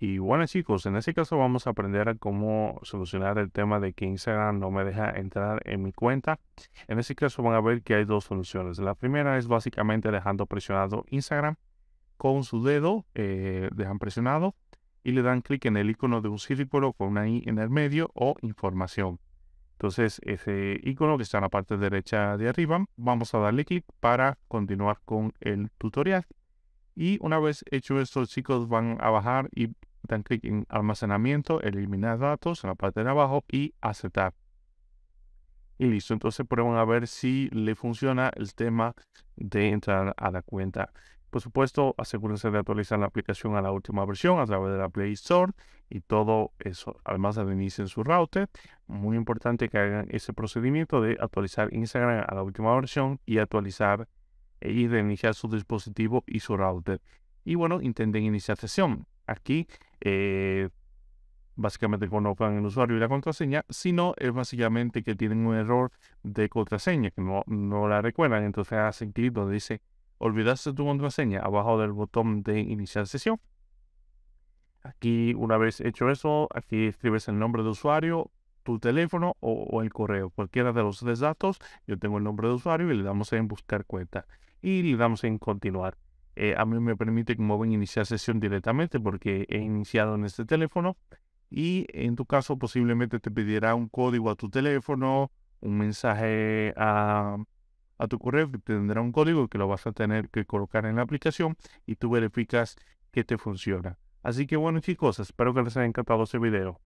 Y bueno chicos, en este caso vamos a aprender a cómo solucionar el tema de que Instagram no me deja entrar en mi cuenta. En este caso van a ver que hay dos soluciones. La primera es básicamente dejando presionado Instagram con su dedo, eh, dejan presionado y le dan clic en el icono de un círculo con una I en el medio o información. Entonces ese icono que está en la parte derecha de arriba, vamos a darle clic para continuar con el tutorial. Y una vez hecho esto, chicos, van a bajar y dan clic en almacenamiento, eliminar datos en la parte de abajo y aceptar. Y listo, entonces prueban a ver si le funciona el tema de entrar a la cuenta. Por supuesto, asegúrense de actualizar la aplicación a la última versión a través de la Play Store y todo eso. Además, en su router. Muy importante que hagan ese procedimiento de actualizar Instagram a la última versión y actualizar y reiniciar su dispositivo y su router. Y bueno, intenten iniciar sesión. Aquí, eh, básicamente van el usuario y la contraseña, sino es básicamente que tienen un error de contraseña, que no, la recuerdan. Entonces hacen clic donde dice olvidaste tu contraseña abajo del botón de iniciar sesión. Aquí, una vez hecho eso, aquí escribes el nombre de usuario, tu teléfono o, el correo, cualquiera de los tres datos. Yo tengo el nombre de usuario y le damos en buscar cuenta y le damos en continuar. Eh, a mí me permite como ven iniciar sesión directamente porque he iniciado en este teléfono y en tu caso posiblemente te pedirá un código a tu teléfono, un mensaje a, tu correo tendrá un código que lo vas a tener que colocar en la aplicación y tú verificas que te funciona. Así que bueno chicos, espero que les haya encantado este video.